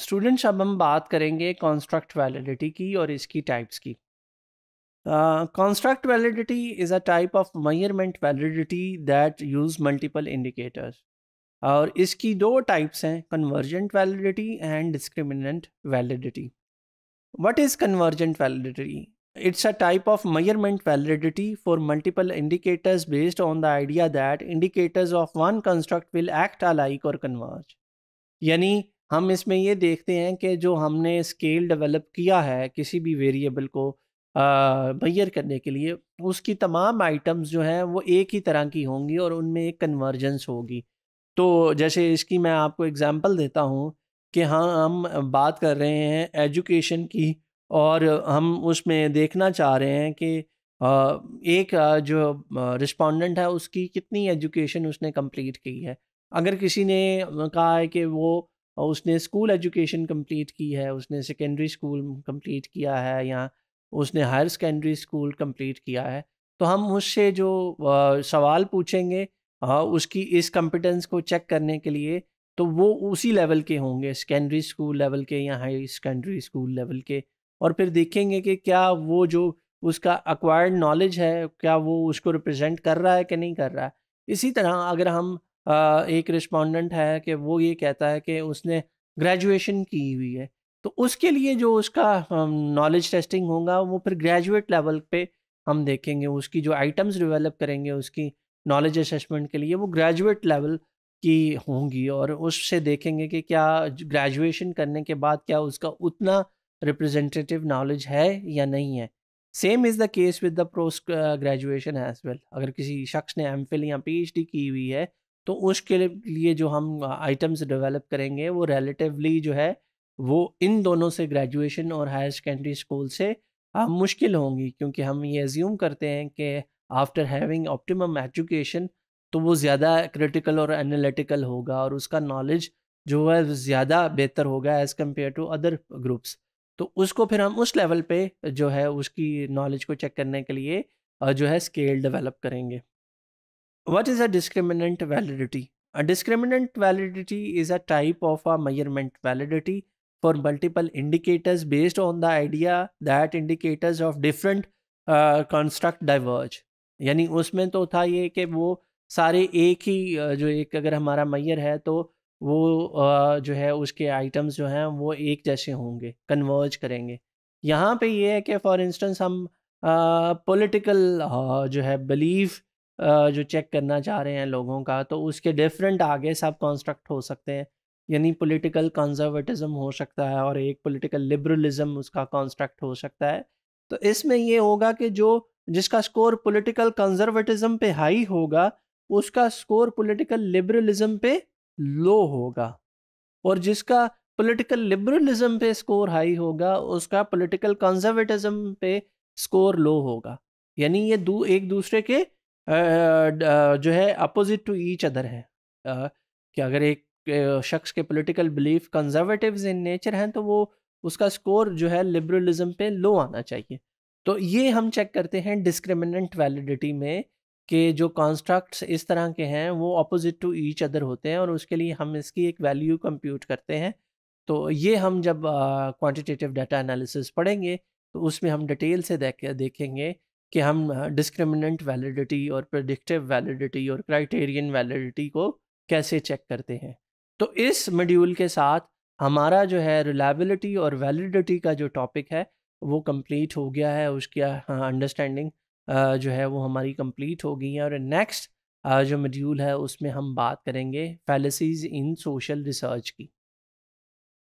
Students अब हम बात करेंगे कॉन्स्ट्रक्ट वैलिडिटी की और इसकी टाइप्स की construct validity is a type of measurement validity that use multiple indicators और इसकी दो टाइप्स हैं convergent validity and discriminant validity what is convergent validity a type of measurement validity for multiple indicators based on the idea that indicators of one construct will act alike और converge यानी हम इसमें ये देखते हैं कि जो हमने स्केल डेवलप किया है किसी भी वेरिएबल को मैयर करने के लिए उसकी तमाम आइटम्स जो हैं वो एक ही तरह की होंगी और उनमें एक कन्वर्जेंस होगी तो जैसे इसकी मैं आपको एग्जांपल देता हूँ कि हाँ हम बात कर रहे हैं एजुकेशन की और हम उसमें देखना चाह रहे हैं कि एक जो रिस्पोंडेंट है उसकी कितनी एजुकेशन उसने कंप्लीट की है अगर किसी ने कहा है कि वो और उसने स्कूल एजुकेशन कंप्लीट की है उसने सेकेंडरी स्कूल कंप्लीट किया है या उसने हायर सेकेंडरी स्कूल कंप्लीट किया है तो हम उससे जो आ, सवाल पूछेंगे आ, उसकी इस कॉम्पिटेंस को चेक करने के लिए तो वो उसी लेवल के होंगे सेकेंडरी स्कूल लेवल के या हाई सेकेंडरी स्कूल लेवल के और फिर देखेंगे कि क्या वो जो उसका अक्वायर्ड नॉलेज है क्या वो उसको रिप्रेजेंट कर रहा है कि नहीं कर रहा है इसी तरह अगर हम एक रिस्पॉन्डेंट है कि वो ये कहता है कि उसने ग्रेजुएशन की हुई है तो उसके लिए जो उसका नॉलेज टेस्टिंग होगा वो फिर ग्रेजुएट लेवल पे हम देखेंगे उसकी जो आइटम्स डेवलप करेंगे उसकी नॉलेज असेसमेंट के लिए वो ग्रेजुएट लेवल की होंगी और उससे देखेंगे कि क्या ग्रेजुएशन करने के बाद क्या उसका उतना रिप्रेजेंटेटिव नॉलेज है या नहीं है same is the case with the post graduation as well अगर किसी शख्स ने एम फिल या पी एच डी की हुई है तो उसके लिए जो हम आइटम्स डेवलप करेंगे वो रिलेटिवली जो है वो इन दोनों से ग्रेजुएशन और हायर सेकेंडरी स्कूल से हम मुश्किल होंगी क्योंकि हम ये एज्यूम करते हैं कि आफ्टर हैविंग ऑप्टिमम एजुकेशन तो वो ज़्यादा क्रिटिकल और एनालिटिकल होगा और उसका नॉलेज जो है ज़्यादा बेहतर होगा as compare to other groups तो उसको फिर हम उस लेवल पे जो है उसकी नॉलेज को चेक करने के लिए जो है स्केल डेवलप करेंगे What is a discriminant validity? A discriminant validity is a type of a measurement validity for multiple indicators based on the idea that indicators of different uh, construct diverge. यानी उसमें तो था ये कि वो सारे एक ही जो एक अगर हमारा मैयर है तो वो जो है उसके आइटम्स जो हैं वो एक जैसे होंगे कन्वर्ज करेंगे यहाँ पे ये है कि फॉर इंस्टेंस हम पॉलिटिकल जो है बिलीफ जो चेक करना चाह रहे हैं लोगों का तो उसके डिफरेंट आगे सब कॉन्स्ट्रक्ट हो सकते हैं यानी पॉलिटिकल कंजर्वेटिज्म हो सकता है और एक पॉलिटिकल लिबरलिज्म उसका कॉन्स्ट्रक्ट हो सकता है तो इसमें ये होगा कि जो जिसका स्कोर पॉलिटिकल कंजर्वेटिज्म पे हाई होगा उसका स्कोर पॉलिटिकल लिबरलिज्म पे लो होगा और जिसका पॉलिटिकल लिबरलिज्म पे स्कोर हाई होगा उसका पॉलिटिकल कंजर्वेटिज्म पे स्कोर लो होगा यानी ये दू एक दूसरे के जो है अपोजिट टू ईच अदर है कि अगर एक शख्स के political belief conservative in nature हैं तो वो उसका स्कोर जो है लिबरलिज्म पे लो आना चाहिए तो ये हम चेक करते हैं डिस्क्रिमिनेंट वैलिडिटी में कि जो कॉन्स्ट्रक्ट्स इस तरह के हैं वो अपोजिट टू ईच अदर होते हैं और उसके लिए हम इसकी एक वैल्यू कंप्यूट करते हैं तो ये हम जब क्वांटिटेटिव डाटा एनालिसिस पढ़ेंगे तो उसमें हम डिटेल से देख देखेंगे कि हम डिस्क्रिमिनेंट हाँ, वैलिडिटी और प्रडिक्टिव वैलिडिटी और क्राइटेरियन वैलिडिटी को कैसे चेक करते हैं तो इस मॉड्यूल के साथ हमारा जो है रिलायबिलिटी और वैलिडिटी का जो टॉपिक है वो कंप्लीट हो गया है उसकी हाँ, अंडरस्टैंडिंग जो है वो हमारी कंप्लीट हो गई है और नेक्स्ट जो मॉड्यूल है उसमें हम बात करेंगे फैलसीज इन सोशल रिसर्च की